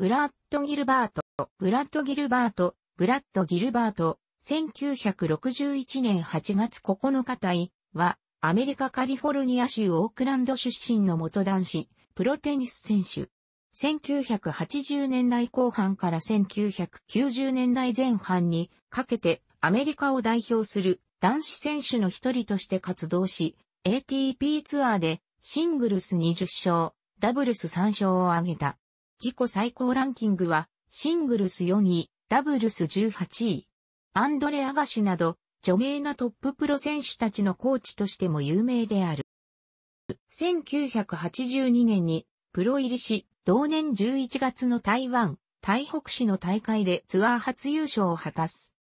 ブラッド・ギルバート、ブラッド・ギルバート、ブラッド・ギルバート、1961年8月9日隊は、アメリカカリフォルニア州オークランド出身の元男子、プロテニス選手。1980年代後半から1990年代前半にかけてアメリカを代表する男子選手の一人として活動し、ATP ツアーでシングルス20勝、ダブルス3勝を挙げた。自己最高ランキングは、シングルス4位、ダブルス18位。アンドレ・アガシなど、著名なトッププロ選手たちのコーチとしても有名である。1982年に、プロ入りし、同年11月の台湾、台北市の大会でツアー初優勝を果たす。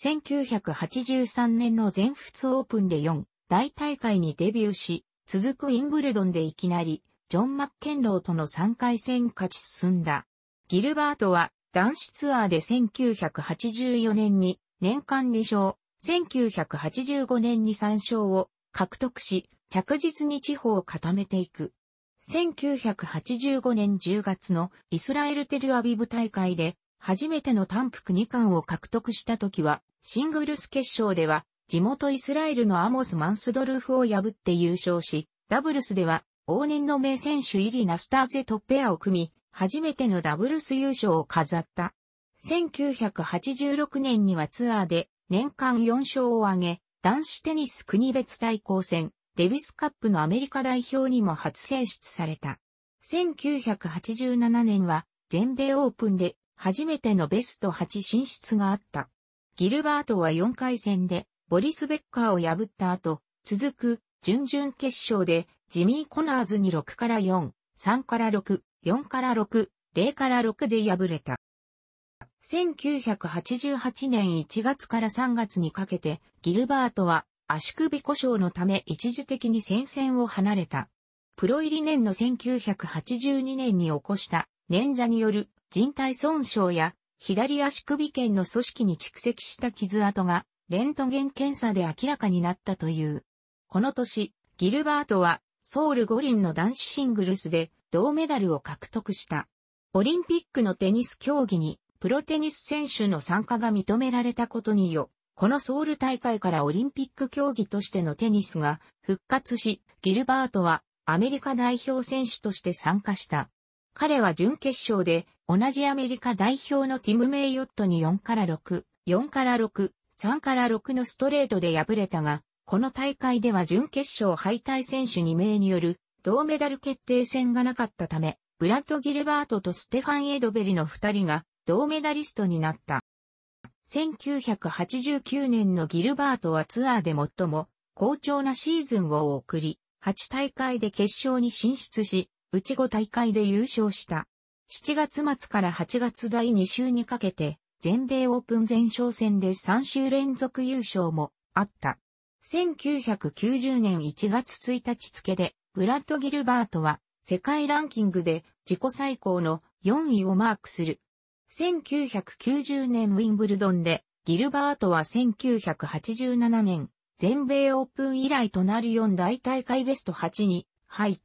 1983年の全仏オープンで4、大大会にデビューし、続くウィンブルドンでいきなり、ジョン・マッケンローとの3回戦勝ち進んだ。ギルバートは男子ツアーで1984年に年間2勝、1985年に3勝を獲得し、着実に地方を固めていく。1985年10月のイスラエルテルアビブ大会で初めての単服2冠を獲得した時はシングルス決勝では地元イスラエルのアモス・マンスドルフを破って優勝し、ダブルスでは往年の名選手入りナスターゼトペアを組み、初めてのダブルス優勝を飾った。1986年にはツアーで年間4勝を挙げ、男子テニス国別対抗戦、デビスカップのアメリカ代表にも初選出された。1987年は全米オープンで初めてのベスト8進出があった。ギルバートは4回戦でボリス・ベッカーを破った後、続く準々決勝でジミー・コナーズに6から4、3から6、4から6、0から6で敗れた。1988年1月から3月にかけて、ギルバートは足首故障のため一時的に戦線を離れた。プロ入り年の1982年に起こした捻挫による人体損傷や左足首腱の組織に蓄積した傷跡がレントゲン検査で明らかになったという。この年、ギルバートはソウル五輪の男子シングルスで銅メダルを獲得した。オリンピックのテニス競技にプロテニス選手の参加が認められたことによ、このソウル大会からオリンピック競技としてのテニスが復活し、ギルバートはアメリカ代表選手として参加した。彼は準決勝で同じアメリカ代表のティム・メイヨットに4から6、4から6、3から6のストレートで敗れたが、この大会では準決勝敗退選手2名による銅メダル決定戦がなかったため、ブラッド・ギルバートとステファン・エドベリの2人が銅メダリストになった。1989年のギルバートはツアーで最も好調なシーズンを送り、8大会で決勝に進出し、うち5大会で優勝した。7月末から8月第2週にかけて、全米オープン前哨戦で3週連続優勝もあった。1990年1月1日付で、ブラッド・ギルバートは、世界ランキングで自己最高の4位をマークする。1990年ウィンブルドンで、ギルバートは1987年、全米オープン以来となる4大大会ベスト8に入っ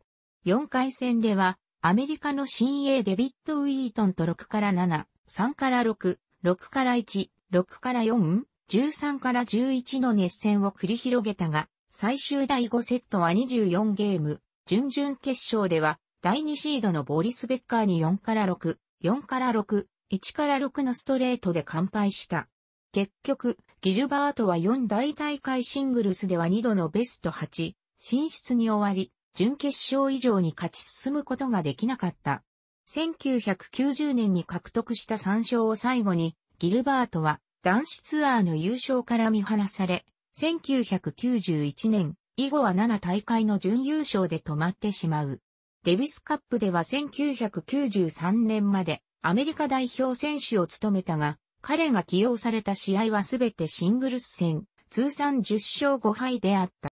4回戦では、アメリカの新鋭デビッド・ウィートンと6から7、3から6、6から1、6から4、13から11の熱戦を繰り広げたが、最終第5セットは24ゲーム、準々決勝では、第2シードのボリス・ベッカーに4から6、4から6、1から6のストレートで完敗した。結局、ギルバートは4大大会シングルスでは2度のベスト8、進出に終わり、準決勝以上に勝ち進むことができなかった。1990年に獲得した3勝を最後に、ギルバートは男子ツアーの優勝から見放され、1991年以後は7大会の準優勝で止まってしまう。デビスカップでは1993年までアメリカ代表選手を務めたが、彼が起用された試合はすべてシングルス戦、通算10勝5敗であった。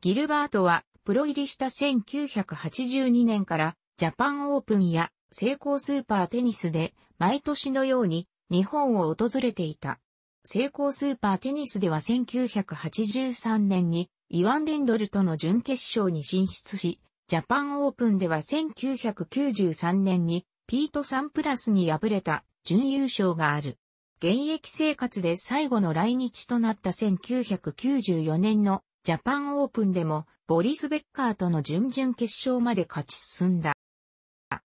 ギルバートはプロ入りした1982年からジャパンオープンや成功スーパーテニスで毎年のように日本を訪れていた。成功スーパーテニスでは1983年にイワン・レンドルとの準決勝に進出し、ジャパンオープンでは1993年にピート・サンプラスに敗れた準優勝がある。現役生活で最後の来日となった1994年のジャパンオープンでもボリス・ベッカーとの準々決勝まで勝ち進んだ。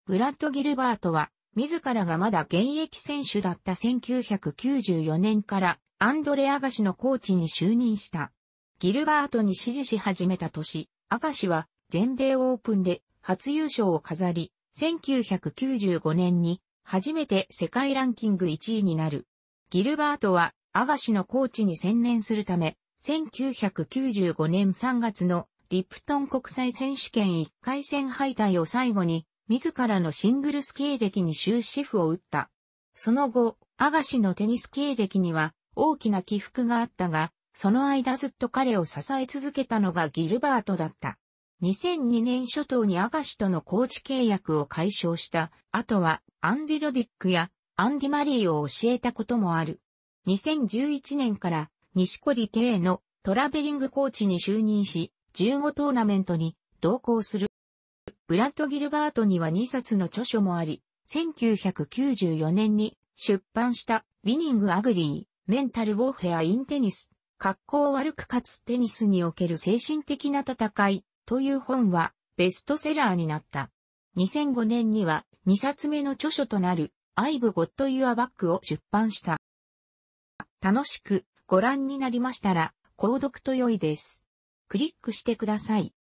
ブラッド・ギルバートは自らがまだ現役選手だった1994年からアンドレ・アガシのコーチに就任した。ギルバートに支持し始めた年、アガシは全米オープンで初優勝を飾り、1995年に初めて世界ランキング1位になる。ギルバートはアガシのコーチに専念するため、1995年3月のリプトン国際選手権1回戦敗退を最後に自らのシングルス経歴に終止符を打った。その後、アガシのテニス経歴には大きな起伏があったが、その間ずっと彼を支え続けたのがギルバートだった。2002年初頭にアガシとのコーチ契約を解消した、後はアンディ・ロディックやアンディ・マリーを教えたこともある。2011年から西堀圭のトラベリングコーチに就任し、15トーナメントに同行する。ブラッド・ギルバートには2冊の著書もあり、1994年に出版したビニング・アグリー、メンタル・ウォーフェア・イン・テニス、格好悪くかつテニスにおける精神的な戦いという本はベストセラーになった。2005年には2冊目の著書となる I've Got Your Back を出版した。楽しくご覧になりましたら、購読と良いです。クリックしてください。